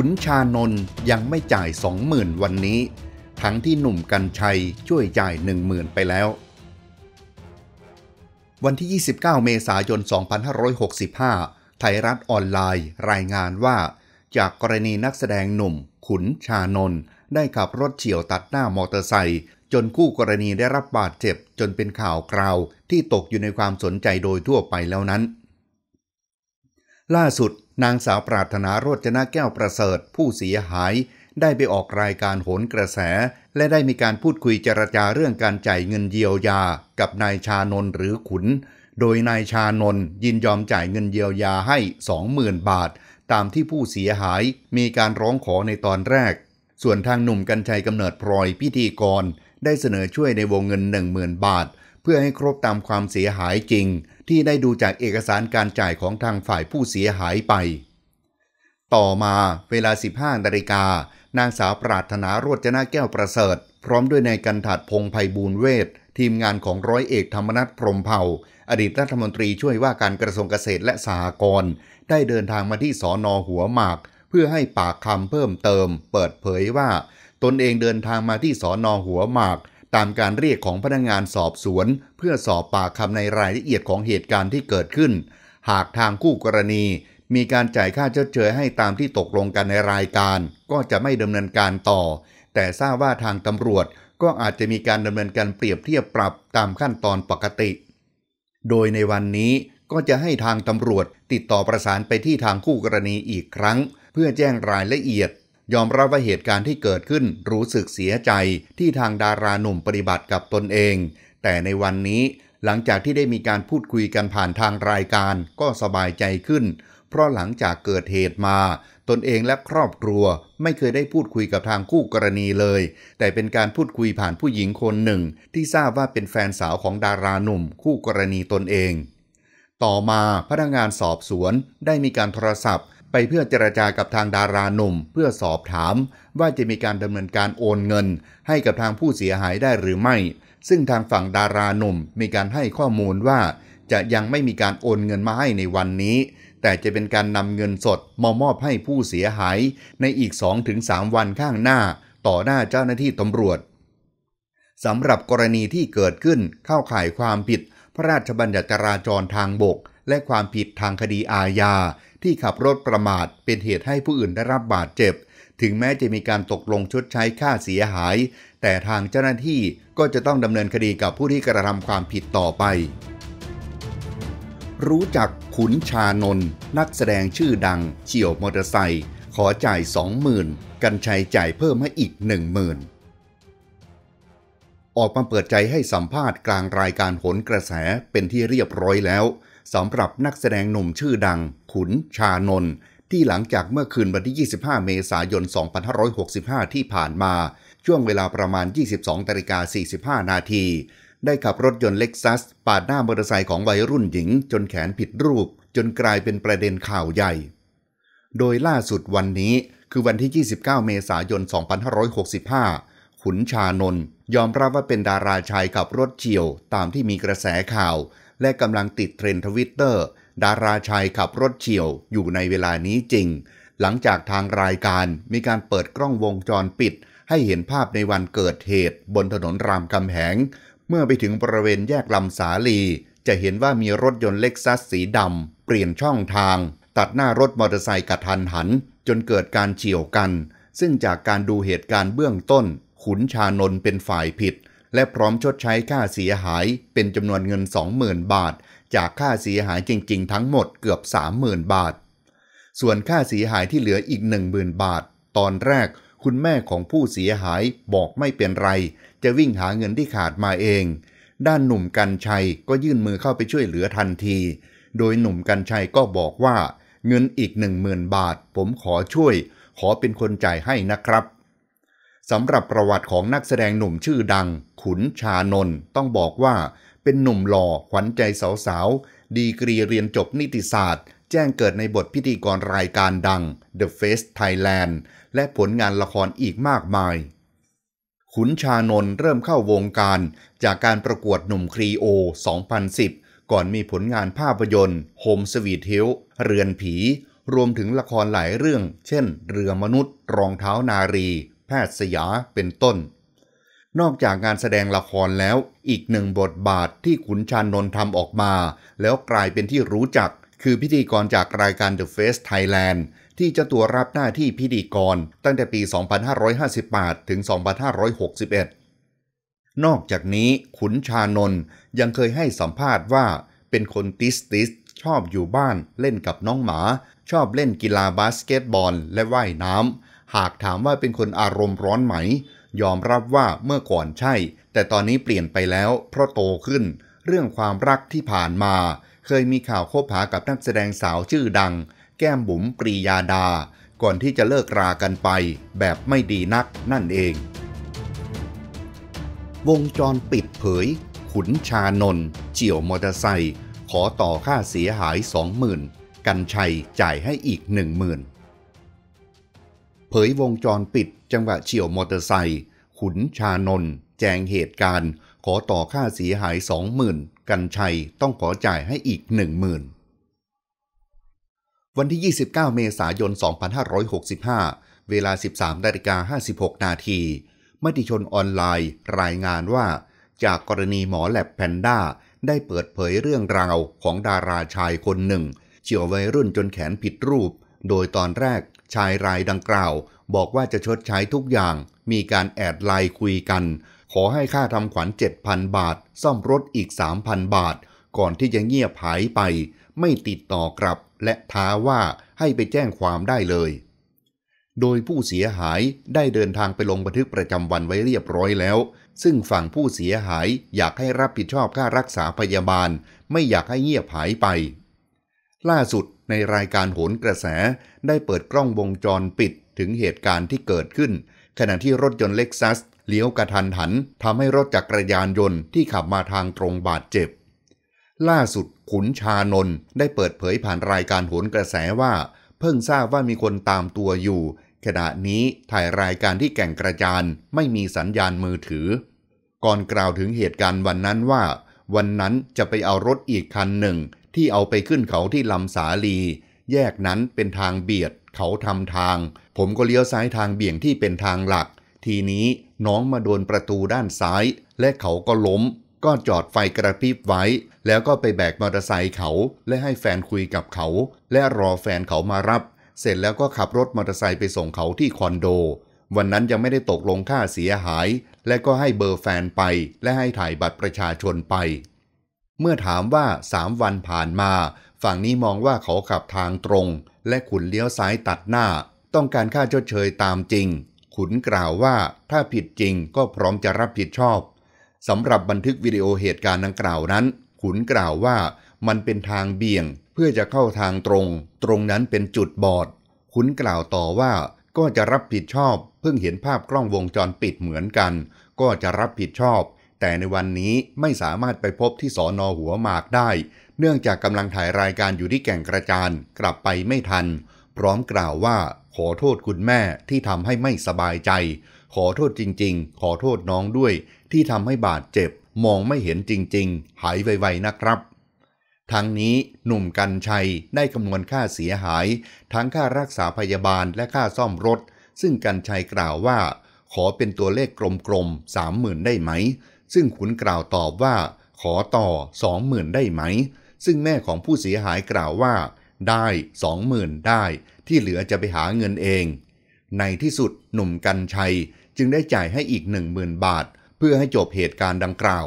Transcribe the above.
ขุนชานนยังไม่จ่ายสองหมื่นวันนี้ ทั้งที่หนุ่มกัญชัยช่วยจ่ายหนึ่งหมื่นไปแล้ว วันที่ 29 เมษายน 2565 ไทยรัฐออนไลน์รายงานว่า จากกรณีนักแสดงหนุ่มขุนชานน ได้ขับรถเฉี่ยวตัดหน้ามอเตอร์ไซค์จนคู่กรณีได้รับบาดเจ็บจนเป็นข่าวกราวที่ตกอยู่ในความสนใจโดยทั่วไปแล้วนั้น ล่าสุดนางสาวปรารถนาโรจนะแก้วประเสริฐผู้เสียหาย ได้ไปออกรายการโหนกระแส และได้มีการพูดคุยเจรจาเรื่องการจ่ายเงินเยียวยากับนายชานนหรือขุนโดยนายชานนยินยอมจ่ายเงินเยียวยาให้20,000 บาท ตามที่ผู้เสียหายมีการร้องขอในตอนแรก ส่วนทางหนุ่มกัญชัยกำเนิดพลอยพิธีกรได้เสนอช่วยในวงเงิน 10,000 บาท เพื่อให้ครบตามความเสียหายจริงที่ได้ดูจากเอกสารการจ่ายของทางฝ่ายผู้เสียหายไป ต่อมาเวลา 15นาฬิกา นางสาวปรารถนาโรจนาแก้วประเสริฐ พร้อมด้วยนายกันถัดพงไพบูลเวททีมงานของร้อยเอกธรรมนัฐพรมเผ่า อดีตรัฐมนตรีช่วยว่าการกระทรวงเกษตรและสหกรณ์ได้เดินทางมาที่สอนอหัวหมาก เพื่อให้ปากคำเพิ่มเติม เปิดเผยว่าตนเองเดินทางมาที่สอนอหัวหมากตามการเรียกของพนักงงานสอบสวน เพื่อสอบปากคำในรายละเอียดของเหตุการณ์ที่เกิดขึ้น หากทางคู่กรณีมีการจ่ายค่าชดเชยให้ตามที่ตกลงกันในรายการ ก็จะไม่ดำเนินการต่อ แต่ทราบว่าทางตำรวจก็อาจจะมีการดำเนินการเปรียบเทียบปรับตามขั้นตอนปกติ โดยในวันนี้ก็จะให้ทางตำรวจติดต่อประสานไปที่ทางคู่กรณีอีกครั้ง เพื่อแจ้งรายละเอียดยอมรับว่าเหตุการณ์ที่เกิดขึ้นรู้สึกเสียใจที่ทางดาราหนุ่มปฏิบัติกับตนเอง แต่ในวันนี้หลังจากที่ได้มีการพูดคุยกันผ่านทางรายการก็สบายใจขึ้น เพราะหลังจากเกิดเหตุมา ตนเองและครอบครัวไม่เคยได้พูดคุยกับทางคู่กรณีเลย แต่เป็นการพูดคุยผ่านผู้หญิงคนหนึ่ง ที่ทราบว่าเป็นแฟนสาวของดาราหนุ่มคู่กรณีตนเอง ต่อมาพนักงานสอบสวนได้มีการโทรศัพท์ไปเพื่อเจรจากับทางดาราหนุ่มเพื่อสอบถามว่าจะมีการดำเนินการโอนเงินให้กับทางผู้เสียหายได้หรือไม่ ซึ่งทางฝั่งดาราหนุ่มมีการให้ข้อมูลว่าจะยังไม่มีการโอนเงินมาให้ในวันนี้ แต่จะเป็นการนำเงินสดมอมอบให้ผู้เสียหายในอีก 2-3 วันข้างหน้า ต่อหน้าเจ้าหน้าที่ตำรวจสำหรับกรณีที่เกิดขึ้นเข้าข่ายความผิดพระราชบัญญัติจราจรทางบก และความผิดทางคดีอาญาที่ขับรถประมาทเป็นเหตุให้ผู้อื่นได้รับบาดเจ็บ ถึงแม้จะมีการตกลงชดใช้ค่าเสียหาย แต่ทางเจ้าหน้าที่ก็จะต้องดำเนินคดีกับผู้ที่กระทำความผิดต่อไป รู้จักขุนชานนท์นักแสดงชื่อดังเฉี่ยวมอเตอร์ไซค์ขอจ่ายสองหมื่นกันชัยจ่ายเพิ่มให้อีกหนึ่งหมื่นออกมาเปิดใจให้สัมภาษณ์กลางรายการหนกระแสเป็นที่เรียบร้อยแล้วสำหรับนักแสดงหนุ่มชื่อดังขุนชานน ที่หลังจากเมื่อคืนวันที่ 25 เมษายน 2565 ที่ผ่านมา ช่วงเวลาประมาณ 22ตริกา45 นาที ได้ขับรถยนต์เล็กซัสปาดหน้ามอเตอร์ไซค์ของวัยรุ่นหญิง จนแขนผิดรูปจนกลายเป็นประเด็นข่าวใหญ่ โดยล่าสุดวันนี้คือวันที่ 29 เมษายน 2565 ขุนชานน ยอมรับว่าเป็นดาราชายขับรถเฉียว ตามที่มีกระแสข่าวและกำลังติดเทรนด์ทวิตเตอร์ ดาราชายขับรถเฉียวอยู่ในเวลานี้จริง หลังจากทางรายการมีการเปิดกล้องวงจรปิด ให้เห็นภาพในวันเกิดเหตุบนถนนรามคำแหง เมื่อไปถึงบริเวณแยกลำสาลี จะเห็นว่ามีรถยนต์เล็กซัสสีดำเปลี่ยนช่องทาง ตัดหน้ารถมอเตอร์ไซค์กระทันหัน จนเกิดการเฉียวกัน ซึ่งจากการดูเหตุการณ์เบื้องต้น ขุนชานนเป็นฝ่ายผิดและพร้อมชดใช้ค่าเสียหาย เป็นจำนวนเงิน 20,000 บาท จากค่าเสียหายจริง ๆ ทั้งหมดเกือบ 30,000 บาท ส่วนค่าเสียหายที่เหลืออีก 10,000 บาท ตอนแรกคุณแม่ของผู้เสียหายบอกไม่เป็นไร จะวิ่งหาเงินที่ขาดมาเอง ด้านหนุ่มกันชัยก็ยื่นมือเข้าไปช่วยเหลือทันที โดยหนุ่มกันชัยก็บอกว่าเงินอีก 10,000 บาทผมขอช่วย ขอเป็นคนจ่ายให้นะครับสำหรับประวัติของนักแสดงหนุ่มชื่อดังขุนชานนต้องบอกว่า เป็นหนุ่มหล่อ ขวัญใจสาวๆ ดีกรีเรียนจบนิติศาสตร์ แจ้งเกิดในบทพิธีกรรายการดัง The Face Thailand และผลงานละครอีกมากมาย ขุนชานนเริ่มเข้าวงการ จากการประกวดหนุ่มครีโอ 2010 ก่อนมีผลงานภาพยนตร์ Home Sweet Hill เรือนผี รวมถึงละครหลายเรื่อง เช่น เรือมนุษย์รองเท้านารีแพทย์สยา เป็นต้น นอกจากงานแสดงละครแล้ว อีกหนึ่งบทบาทที่ขุนชานนท์ทำออกมา แล้วกลายเป็นที่รู้จักคือพิธีกรจากรายการ The Face Thailand ที่เจ้าตัวรับหน้าที่พิธีกรตั้งแต่ปี 2558 ถึง 2561 นอกจากนี้ขุนชานน์ยังเคยให้สัมภาษณ์ว่าเป็นคนติสติสชอบอยู่บ้านเล่นกับน้องหมาชอบเล่นกีฬาบาสเกตบอล และว่ายน้ำหากถามว่าเป็นคนอารมณ์ร้อนไหม ยอมรับว่าเมื่อก่อนใช่ แต่ตอนนี้เปลี่ยนไปแล้ว เพราะโตขึ้น เรื่องความรักที่ผ่านมา เคยมีข่าวคบหากับนักแสดงสาวชื่อดัง แก้มบุ๋มปรียาดา ก่อนที่จะเลิกรากันไปแบบไม่ดีนักนั่นเอง วงจรปิดเผย ขุนชานนเจี่ยวมอเตอร์ไซค์ขอต่อค่าเสียหายสองหมื่นกันชัยจ่ายให้อีกหนึ่งหมื่นผยวงจรปิดจังหวะเฉี่ยวมอเตอร์ไซค์ขุนชานน แจงเหตุการณ์ ขอต่อค่าเสียหายสองหมื่นกันชัยต้องขอจ่ายให้อีกหนึ่งหมื่นวันที่ 29 เมษายน 2565 เวลา 13นาฬิกา56 นาทีมติชนออนไลน์รายงานว่า จากกรณีหมอแลบแพนด้าได้เปิดเผยเรื่องราวของดาราชายคนหนึ่งเฉียววัยรุ่นจนแขนผิดรูป โดยตอนแรกชายรายดังกล่าว บอกว่าจะชดใช้ทุกอย่าง มีการแอดไลน์คุยกัน ขอให้ค่าทำขวัญ7,000 บาท ซ่อมรถอีก 3,000 บาท ก่อนที่จะเงียบหายไป ไม่ติดต่อกลับ และท้าว่าให้ไปแจ้งความได้เลย โดยผู้เสียหายได้เดินทางไปลงบันทึกประจำวันไว้เรียบร้อยแล้ว ซึ่งฝั่งผู้เสียหายอยากให้รับผิดชอบค่ารักษาพยาบาล ไม่อยากให้เงียบหายไป ล่าสุดในรายการโหนกระแสได้เปิดกล้องวงจรปิดถึงเหตุการณ์ที่เกิดขึ้น ขณะที่รถยนต์เล็กซัสเลี้ยวกระทันหันทำให้รถจักรยานยนต์ที่ขับมาทางตรงบาดเจ็บ ล่าสุดขุนชานนท์ได้เปิดเผยผ่านรายการโหนกระแสว่า เพิ่งทราบว่ามีคนตามตัวอยู่ ขณะนี้ถ่ายรายการที่แก่งกระจานไม่มีสัญญาณมือถือ ก่อนกล่าวถึงเหตุการณ์วันนั้นว่า วันนั้นจะไปเอารถอีกคันหนึ่งที่เอาไปขึ้นเขาที่ลำสาลี แยกนั้นเป็นทางเบียดเขาทำทาง ผมก็เลี้ยวซ้ายทางเบี่ยงที่เป็นทางหลัก ทีนี้น้องมาโดนประตูด้านซ้าย และเขาก็ล้ม ก็จอดไฟกระพริบไว้ แล้วก็ไปแบกมอเตอร์ไซค์เขา และให้แฟนคุยกับเขา และรอแฟนเขามารับ เสร็จแล้วก็ขับรถมอเตอร์ไซค์ไปส่งเขาที่คอนโด วันนั้นยังไม่ได้ตกลงค่าเสียหาย และก็ให้เบอร์แฟนไป และให้ถ่ายบัตรประชาชนไปเมื่อถามว่าสามวันผ่านมาฝั่งนี้มองว่าเขาขับทางตรง และขุนเลี้ยวซ้ายตัดหน้า ต้องการค่าชดเชยตามจริง ขุนกล่าวว่าถ้าผิดจริงก็พร้อมจะรับผิดชอบสำหรับบันทึกวิดีโอเหตุการณ์ดังกล่าวนั้นขุนกล่าวว่ามันเป็นทางเบี่ยงเพื่อจะเข้าทางตรง ตรงนั้นเป็นจุดบอด ขุนกล่าวต่อว่าก็จะรับผิดชอบเพิ่งเห็นภาพกล้องวงจรปิดเหมือนกัน ก็จะรับผิดชอบแต่ในวันนี้ไม่สามารถไปพบที่สอนอหัวหมากได้ เนื่องจากกำลังถ่ายรายการอยู่ที่แก่งกระจานกลับไปไม่ทัน พร้อมกล่าวว่า ขอโทษคุณแม่ที่ทำให้ไม่สบายใจ ขอโทษจริงๆขอโทษน้องด้วยที่ทำให้บาดเจ็บ มองไม่เห็นจริงๆ หายไวๆนะครับ ทั้งนี้หนุ่มกันชัยได้คำนวณค่าเสียหาย ทั้งค่ารักษาพยาบาลและค่าซ่อมรถ ซึ่งกันชัยกล่าวว่า ขอเป็นตัวเลขกลมๆสามหมื่นได้ไหมซึ่งขุนกล่าวตอบว่า ขอต่อสองหมื่นได้ไหม ซึ่งแม่ของผู้เสียหายกล่าวว่า ได้สองหมื่นได้ ที่เหลือจะไปหาเงินเอง ในที่สุดหนุ่มกันชัย จึงได้จ่ายให้อีกหนึ่งหมื่นบาท เพื่อให้จบเหตุการณ์ดังกล่าว